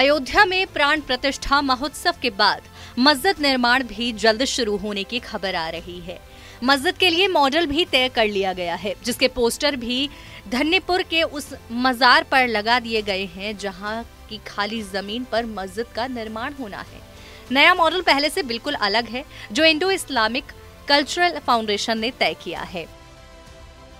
अयोध्या में प्राण प्रतिष्ठा महोत्सव के बाद मस्जिद निर्माण भी जल्द शुरू होने की खबर आ रही है मस्जिद के लिए मॉडल भी तय कर लिया गया है जिसके पोस्टर भी धन्यपुर के उस मज़ार पर लगा दिए गए हैं जहां की खाली जमीन पर मस्जिद का निर्माण होना है नया मॉडल पहले से बिल्कुल अलग है जो इंडो इस्लामिक कल्चरल फाउंडेशन ने तय किया है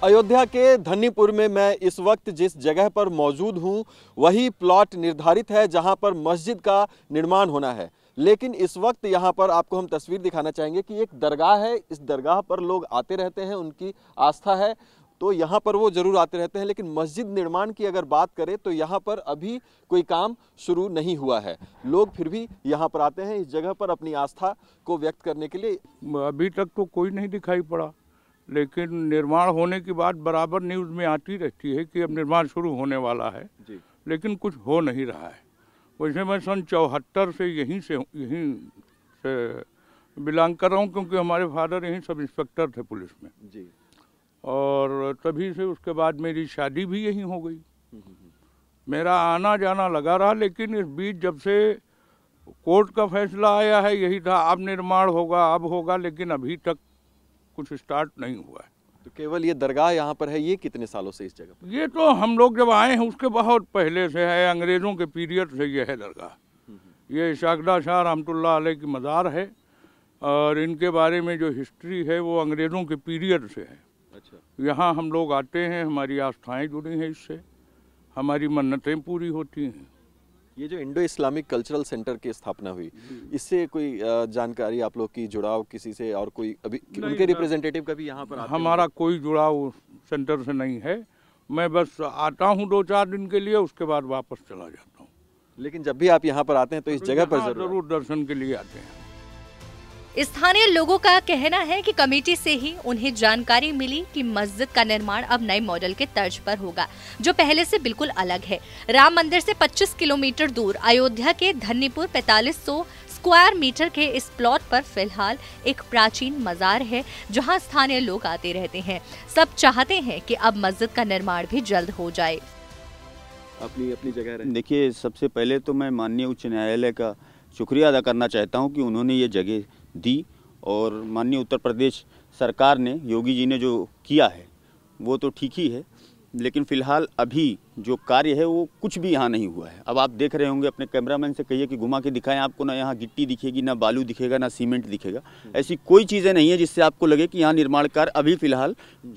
अयोध्या के धनीपुर में मैं इस वक्त जिस जगह पर मौजूद हूँ वही प्लॉट निर्धारित है जहाँ पर मस्जिद का निर्माण होना है लेकिन इस वक्त यहाँ पर आपको हम तस्वीर दिखाना चाहेंगे कि एक दरगाह है इस दरगाह पर लोग आते रहते हैं उनकी आस्था है तो यहाँ पर वो ज़रूर आते रहते हैं लेकिन मस्जिद निर्माण की अगर बात करें तो यहाँ पर अभी कोई काम शुरू नहीं हुआ है लोग फिर भी यहाँ पर आते हैं इस जगह पर अपनी आस्था को व्यक्त करने के लिए अभी तक तो कोई नहीं दिखाई पड़ा लेकिन निर्माण होने की बात बराबर न्यूज़ में आती रहती है कि अब निर्माण शुरू होने वाला है लेकिन कुछ हो नहीं रहा है वैसे मैं सन चौहत्तर से यहीं से यहीं से बिलोंग कर रहा हूँ क्योंकि हमारे फादर यहीं सब इंस्पेक्टर थे पुलिस में जी और तभी से उसके बाद मेरी शादी भी यहीं हो गई हम्म, हम्म, हम्म। मेरा आना जाना लगा रहा लेकिन इस बीच जब से कोर्ट का फैसला आया है यही था अब निर्माण होगा अब होगा लेकिन अभी तक कुछ स्टार्ट नहीं हुआ है तो केवल ये दरगाह यहाँ पर है ये कितने सालों से इस जगह पर ये तो हम लोग जब आए हैं उसके बहुत पहले से है अंग्रेज़ों के पीरियड से ये है दरगाह हम्म, हम्म। ये शाकदा शाह रहमतुल्ला आलह की मज़ार है और इनके बारे में जो हिस्ट्री है वो अंग्रेज़ों के पीरियड से है अच्छा यहाँ हम लोग आते हैं हमारी आस्थाएँ जुड़ी हैं इससे हमारी मन्नतें पूरी होती हैं ये जो इंडो इस्लामिक कल्चरल सेंटर की स्थापना हुई इससे कोई जानकारी आप लोग की जुड़ाव किसी से और कोई अभी उनके रिप्रेजेंटेटिव का भी यहाँ पर हमारा कोई जुड़ाव सेंटर से नहीं है मैं बस आता हूँ दो चार दिन के लिए उसके बाद वापस चला जाता हूँ लेकिन जब भी आप यहाँ पर आते हैं तो इस तो जगह पर जरूर दर्शन के लिए आते हैं स्थानीय लोगों का कहना है कि कमेटी से ही उन्हें जानकारी मिली कि मस्जिद का निर्माण अब नए मॉडल के तर्ज पर होगा जो पहले से बिल्कुल अलग है राम मंदिर से 25 किलोमीटर दूर अयोध्या के धन्नीपुर 4500 स्क्वायर मीटर के इस प्लॉट पर फिलहाल एक प्राचीन मजार है जहां स्थानीय लोग आते रहते हैं सब चाहते हैं कि अब मस्जिद का निर्माण भी जल्द हो जाए अपनी अपनी जगह देखिए सबसे पहले तो मैं माननीय उच्च न्यायालय का शुक्रिया अदा करना चाहता हूँ कि उन्होंने ये जगह दी और माननीय उत्तर प्रदेश सरकार ने योगी जी ने जो किया है वो तो ठीक ही है लेकिन फ़िलहाल अभी जो कार्य है वो कुछ भी यहाँ नहीं हुआ है अब आप देख रहे होंगे अपने कैमरामैन से कहिए कि घुमा के दिखाएं आपको ना यहाँ गिट्टी दिखेगी ना बालू दिखेगा ना सीमेंट दिखेगा ऐसी कोई चीज़ें नहीं है जिससे आपको लगे कि यहाँ निर्माण कार्य अभी फ़िलहाल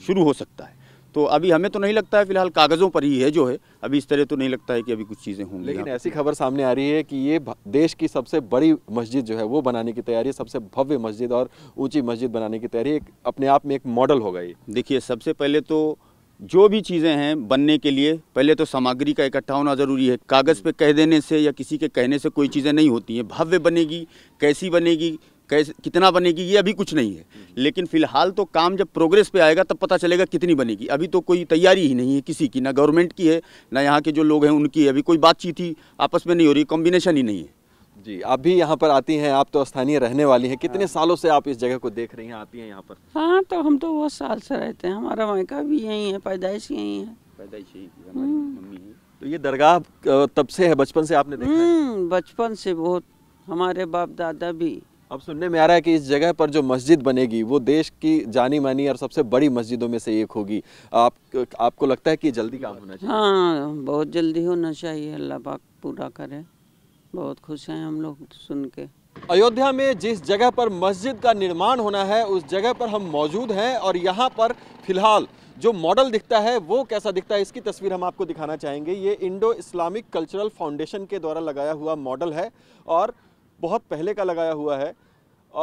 शुरू हो सकता है तो अभी हमें तो नहीं लगता है फिलहाल कागज़ों पर ही है जो है अभी इस तरह तो नहीं लगता है कि अभी कुछ चीज़ें होंगी लेकिन ऐसी खबर सामने आ रही है कि ये देश की सबसे बड़ी मस्जिद जो है वो बनाने की तैयारी सबसे भव्य मस्जिद और ऊंची मस्जिद बनाने की तैयारी एक अपने आप में एक मॉडल होगा ये देखिए सबसे पहले तो जो भी चीज़ें हैं बनने के लिए पहले तो सामग्री का इकट्ठा होना ज़रूरी है कागज़ पे कह देने से या किसी के कहने से कोई चीज़ें नहीं होती हैं भव्य बनेगी कैसी बनेगी कैसे कितना बनेगी ये अभी कुछ नहीं है लेकिन फिलहाल तो काम जब प्रोग्रेस पे आएगा तब पता चलेगा कितनी बनेगी अभी तो कोई तैयारी ही नहीं है किसी की ना गवर्नमेंट की है ना यहाँ के जो लोग हैं उनकी है अभी कोई बातचीत ही आपस में नहीं हो रही कॉम्बिनेशन ही नहीं है जी आप भी यहाँ पर आती हैं आप तो स्थानीय रहने वाली हैं कितने हाँ। सालों से आप इस जगह को देख रही हैं आती हैं यहाँ पर हाँ तो हम तो बहुत साल से रहते हैं हमारा मायका भी यहीं है पैदाइश यहीं है पैदाइश यहीं हम्म। तो ये दरगाह तब से है बचपन से आपने देखा हम्म, बचपन से बहुत हमारे बाप दादा भी अब सुनने में आ रहा है कि इस जगह पर जो मस्जिद बनेगी वो देश की जानी मानी और सबसे बड़ी मस्जिदों में से एक होगी आप आपको लगता है कि जल्दी काम होना चाहिए हाँ बहुत जल्दी होना चाहिए अल्लाह पाक पूरा करे बहुत खुश हैं हम लोग सुन के अयोध्या में जिस जगह पर मस्जिद का निर्माण होना है उस जगह पर हम मौजूद हैं और यहाँ पर फिलहाल जो मॉडल दिखता है वो कैसा दिखता है इसकी तस्वीर हम आपको दिखाना चाहेंगे ये इंडो इस्लामिक कल्चरल फाउंडेशन के द्वारा लगाया हुआ मॉडल है और बहुत पहले का लगाया हुआ है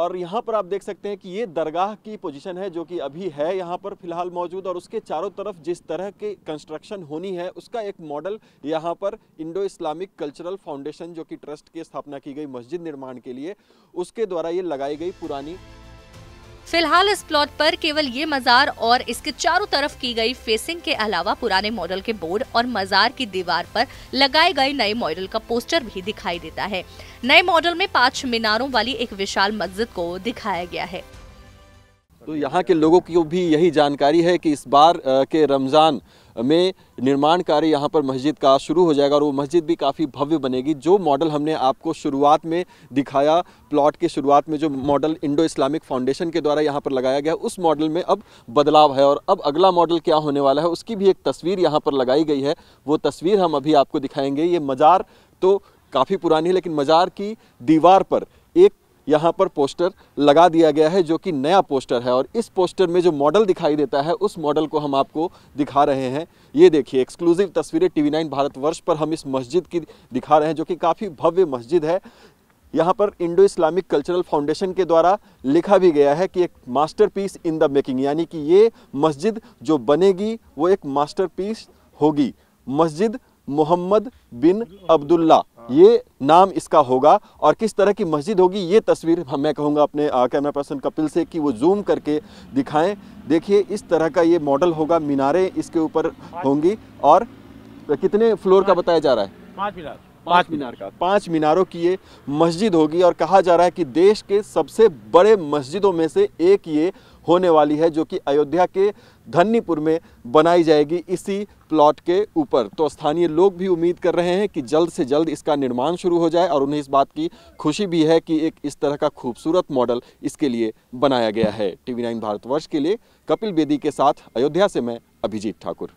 और यहाँ पर आप देख सकते हैं कि ये दरगाह की पोजीशन है जो कि अभी है यहाँ पर फिलहाल मौजूद और उसके चारों तरफ जिस तरह के कंस्ट्रक्शन होनी है उसका एक मॉडल यहाँ पर इंडो इस्लामिक कल्चरल फाउंडेशन जो कि ट्रस्ट की स्थापना की गई मस्जिद निर्माण के लिए उसके द्वारा ये लगाई गई पुरानी फिलहाल इस प्लॉट पर केवल ये मजार और इसके चारों तरफ की गई फेसिंग के अलावा पुराने मॉडल के बोर्ड और मजार की दीवार पर लगाए गए नए मॉडल का पोस्टर भी दिखाई देता है नए मॉडल में पांच मीनारों वाली एक विशाल मस्जिद को दिखाया गया है तो यहाँ के लोगों की भी यही जानकारी है कि इस बार के रमज़ान में निर्माण कार्य यहाँ पर मस्जिद का शुरू हो जाएगा और वो मस्जिद भी काफ़ी भव्य बनेगी जो मॉडल हमने आपको शुरुआत में दिखाया प्लॉट की शुरुआत में जो मॉडल इंडो इस्लामिक फाउंडेशन के द्वारा यहाँ पर लगाया गया उस मॉडल में अब बदलाव है और अब अगला मॉडल क्या होने वाला है उसकी भी एक तस्वीर यहाँ पर लगाई गई है वो तस्वीर हम अभी आपको दिखाएंगे ये मज़ार तो काफ़ी पुरानी है लेकिन मज़ार की दीवार पर एक यहाँ पर पोस्टर लगा दिया गया है जो कि नया पोस्टर है और इस पोस्टर में जो मॉडल दिखाई देता है उस मॉडल को हम आपको दिखा रहे हैं ये देखिए एक्सक्लूसिव तस्वीरें टीवी नाइन भारतवर्ष पर हम इस मस्जिद की दिखा रहे हैं जो कि काफ़ी भव्य मस्जिद है यहाँ पर इंडो इस्लामिक कल्चरल फाउंडेशन के द्वारा लिखा भी गया है कि एक मास्टरपीस इन द मेकिंग यानी कि ये मस्जिद जो बनेगी वो एक मास्टरपीस होगी मस्जिद मोहम्मद बिन अब्दुल्ला ये नाम इसका होगा और किस तरह की मस्जिद होगी ये तस्वीर मैं कहूँगा अपने कैमरा पर्सन कपिल से कि वो जूम करके दिखाएं देखिए इस तरह का ये मॉडल होगा मीनारें इसके ऊपर होंगी और कितने फ्लोर का बताया जा रहा है पाँच पाँच मीनार का पाँच मीनारों की ये मस्जिद होगी और कहा जा रहा है कि देश के सबसे बड़े मस्जिदों में से एक ये होने वाली है जो कि अयोध्या के धन्नीपुर में बनाई जाएगी इसी प्लॉट के ऊपर तो स्थानीय लोग भी उम्मीद कर रहे हैं कि जल्द से जल्द इसका निर्माण शुरू हो जाए और उन्हें इस बात की खुशी भी है कि एक इस तरह का खूबसूरत मॉडल इसके लिए बनाया गया है टीवी नाइन भारतवर्ष के लिए कपिल बेदी के साथ अयोध्या से मैं अभिजीत ठाकुर